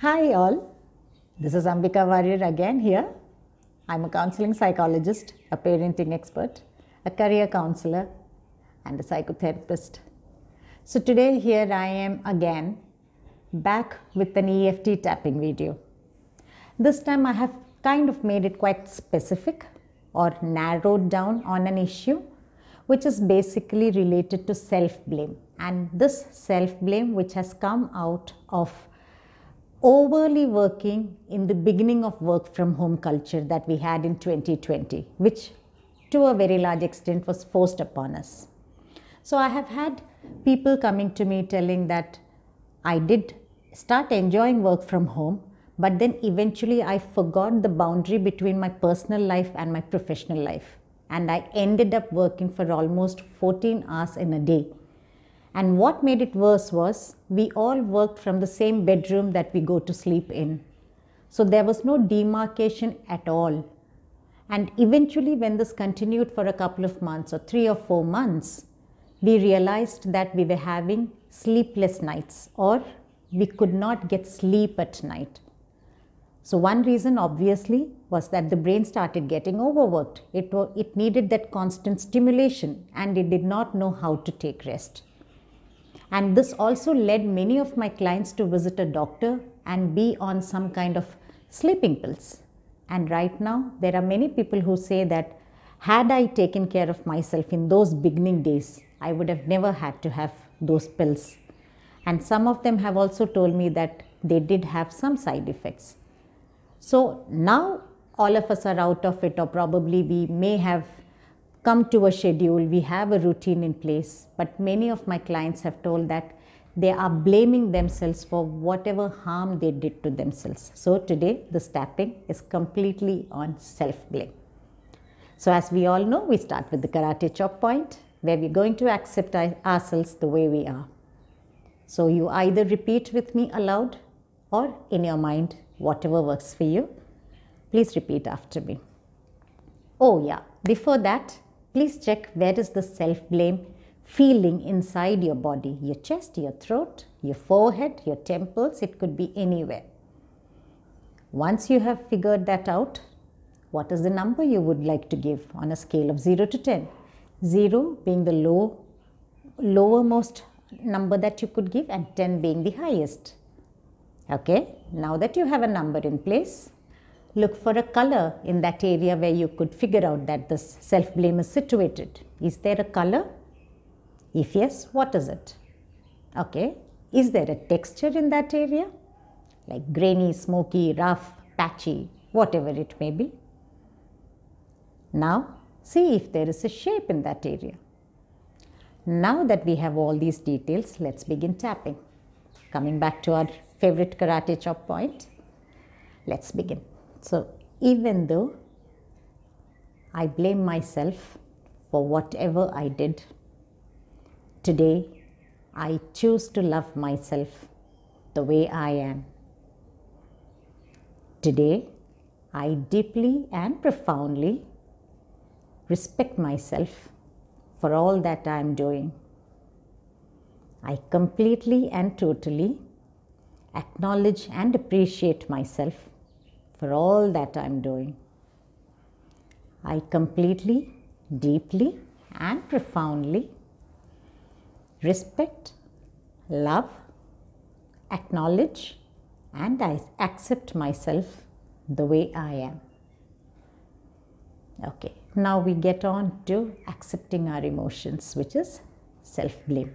Hi all, this is Ambika Warrior again here. I'm a counseling psychologist, a parenting expert, a career counselor, and a psychotherapist. So today here I am again back with an EFT tapping video. This time I have kind of made it quite specific or narrowed down on an issue which is basically related to self-blame and this self-blame which has come out of overly working in the beginning of work from home culture that we had in 2020, which to a very large extent was forced upon us. So I have had people coming to me telling that I did start enjoying work from home, but then eventually I forgot the boundary between my personal life and my professional life. And I ended up working for almost 14 hours in a day and what made it worse was we all worked from the same bedroom that we go to sleep in. So there was no demarcation at all. And eventually, when this continued for a couple of months or three or four months, we realized that we were having sleepless nights or we could not get sleep at night. So, one reason obviously was that the brain started getting overworked. It, it needed that constant stimulation and it did not know how to take rest. And this also led many of my clients to visit a doctor and be on some kind of sleeping pills. And right now, there are many people who say that had I taken care of myself in those beginning days, I would have never had to have those pills. And some of them have also told me that they did have some side effects. So now all of us are out of it, or probably we may have come to a schedule, we have a routine in place. But many of my clients have told that they are blaming themselves for whatever harm they did to themselves. So today, the tapping is completely on self blame. So, as we all know, we start with the karate chop point where we're going to accept ourselves the way we are. So, you either repeat with me aloud or in your mind, whatever works for you. Please repeat after me. Oh, yeah, before that, please check where is the self-blame feeling inside your body, your chest, your throat, your forehead, your temples, it could be anywhere. Once you have figured that out, what is the number you would like to give on a scale of 0 to 10? 0 being the low, lowermost number that you could give and 10 being the highest. Okay, now that you have a number in place, look for a color in that area where you could figure out that this self-blame is situated. Is there a color? If yes, what is it? Okay. Is there a texture in that area? Like grainy, smoky, rough, patchy, whatever it may be. Now, see if there is a shape in that area. Now that we have all these details, let's begin tapping. Coming back to our favorite karate chop point, let's begin. So, even though I blame myself for whatever I did, today I choose to love myself the way I am. Today, I deeply and profoundly respect myself for all that I am doing. I completely and totally acknowledge and appreciate myself for all that I'm doing. I completely, deeply, and profoundly respect, love, acknowledge, and I accept myself the way I am. Okay, now we get on to accepting our emotions, which is self blame.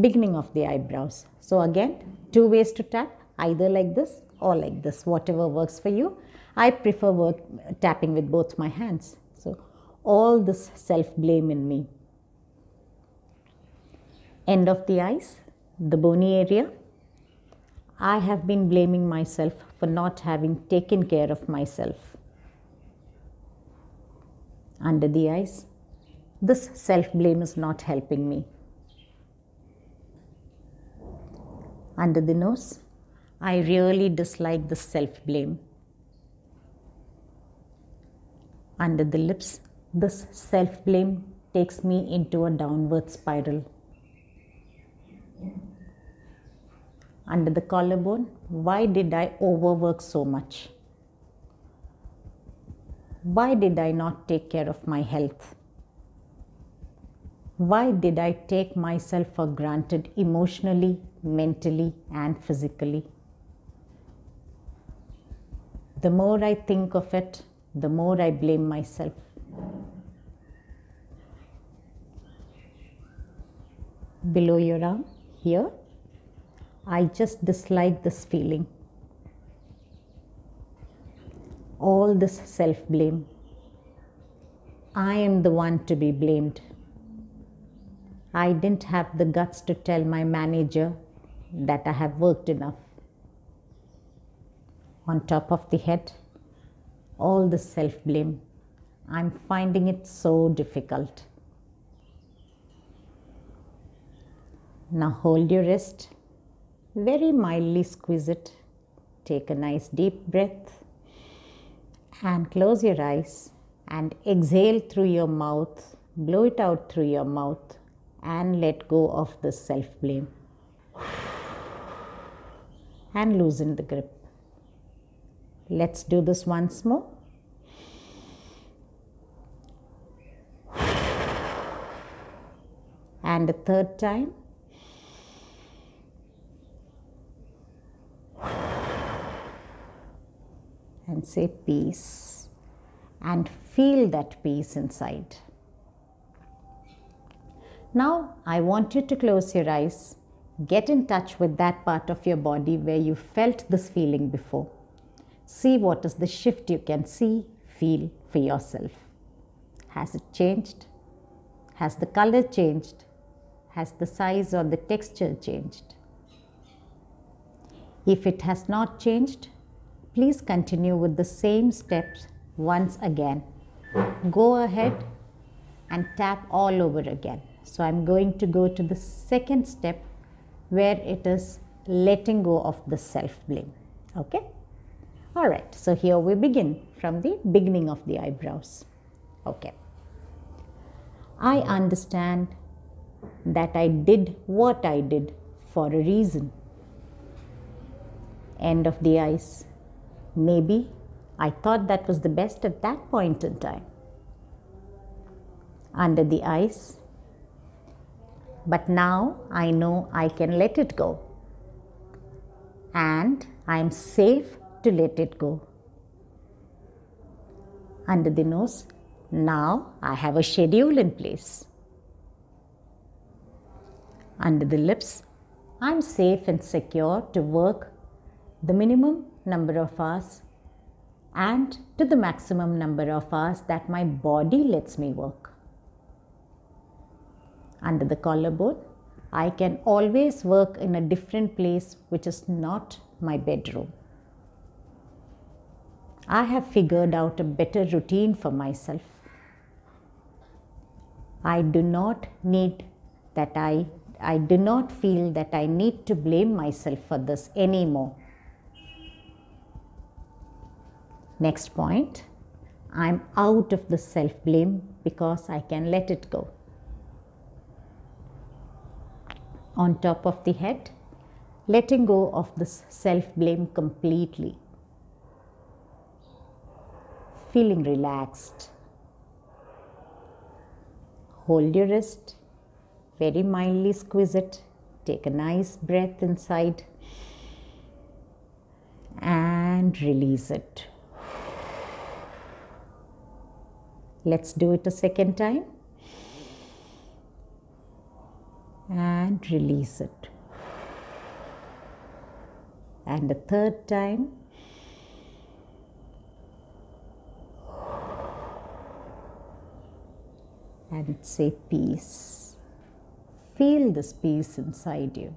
Beginning of the eyebrows. So, again, two ways to tap either like this or like this, whatever works for you. I prefer work, tapping with both my hands. So, all this self-blame in me. End of the eyes, the bony area. I have been blaming myself for not having taken care of myself. Under the eyes, this self-blame is not helping me. Under the nose, I really dislike the self blame. Under the lips, this self blame takes me into a downward spiral. Under the collarbone, why did I overwork so much? Why did I not take care of my health? Why did I take myself for granted emotionally, mentally, and physically? the more I think of it, the more I blame myself. Below your arm, here, I just dislike this feeling. All this self blame. I am the one to be blamed. I didn't have the guts to tell my manager that I have worked enough on top of the head, all the self blame. I'm finding it so difficult. Now hold your wrist, very mildly squeeze it. Take a nice deep breath and close your eyes and exhale through your mouth, blow it out through your mouth and let go of the self blame and loosen the grip. Let's do this once more. And the third time. And say peace. And feel that peace inside. Now, I want you to close your eyes. Get in touch with that part of your body where you felt this feeling before. See what is the shift you can see, feel for yourself. Has it changed? Has the color changed? Has the size or the texture changed? If it has not changed, please continue with the same steps once again. Go ahead and tap all over again. So I'm going to go to the second step where it is letting go of the self blame. Okay? All right, so here we begin from the beginning of the eyebrows. Okay. I understand that I did what I did for a reason. End of the eyes. Maybe I thought that was the best at that point in time. Under the eyes. But now I know I can let it go. And I am safe to let it go. the nose, now I have a schedule in place. Under the lips, I'm safe and secure to work the minimum number of hours and to the maximum number of hours that my body lets me work. Under the collarbone, I can always work in a different place which is not my bedroom. I have figured out a better routine for myself. I do not need that I, I do not feel that I need to blame myself for this anymore. Next point, I'm out of the self blame because I can let it go. On top of the head, letting go of this self blame completely feeling relaxed. Hold your wrist, very mildly squeeze it. Take a nice breath inside and release it. Let's do it a second time and release it. And the third time and say peace. Feel this peace inside you.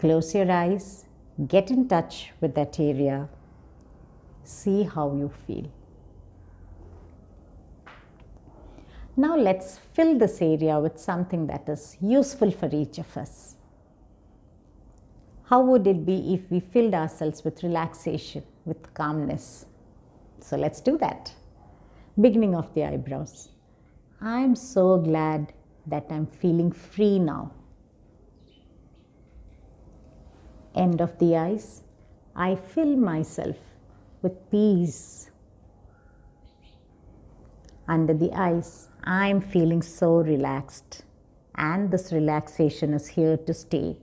Close your eyes, get in touch with that area, see how you feel. Now let's fill this area with something that is useful for each of us. How would it be if we filled ourselves with relaxation, with calmness? So let's do that. Beginning of the eyebrows. I'm so glad that I'm feeling free now. End of the eyes. I fill myself with peace. Under the eyes, I'm feeling so relaxed, and this relaxation is here to stay.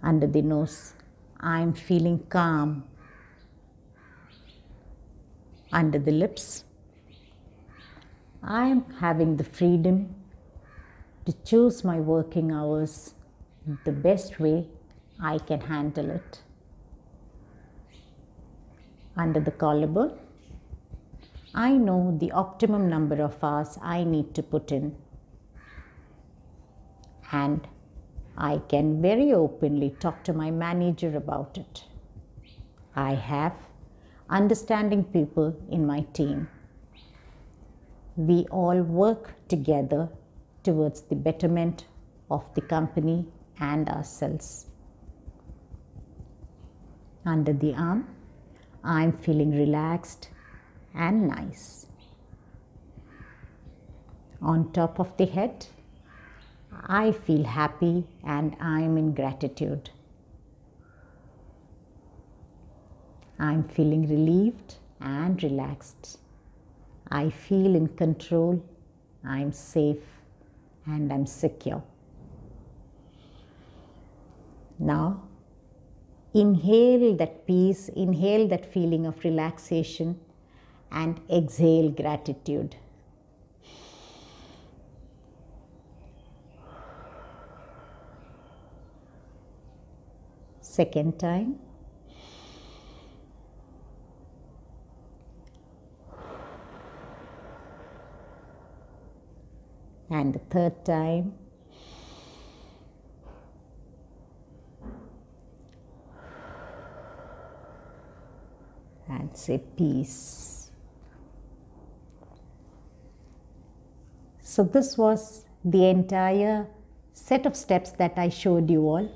Under the nose, I'm feeling calm. Under the lips, I am having the freedom to choose my working hours the best way I can handle it. Under the collarbone, I know the optimum number of hours I need to put in and I can very openly talk to my manager about it. I have understanding people in my team we all work together towards the betterment of the company and ourselves. Under the arm, I'm feeling relaxed and nice. On top of the head, I feel happy and I'm in gratitude. I'm feeling relieved and relaxed. I feel in control, I'm safe, and I'm secure. Now, inhale that peace, inhale that feeling of relaxation, and exhale gratitude. Second time. and the third time and say peace. So this was the entire set of steps that I showed you all.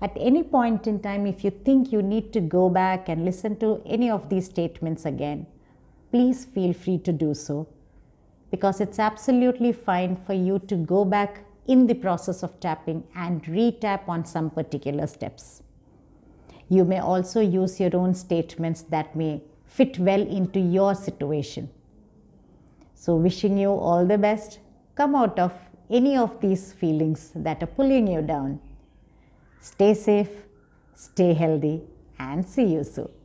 At any point in time, if you think you need to go back and listen to any of these statements again, please feel free to do so because it's absolutely fine for you to go back in the process of tapping and re-tap on some particular steps. You may also use your own statements that may fit well into your situation. So wishing you all the best. Come out of any of these feelings that are pulling you down. Stay safe, stay healthy and see you soon.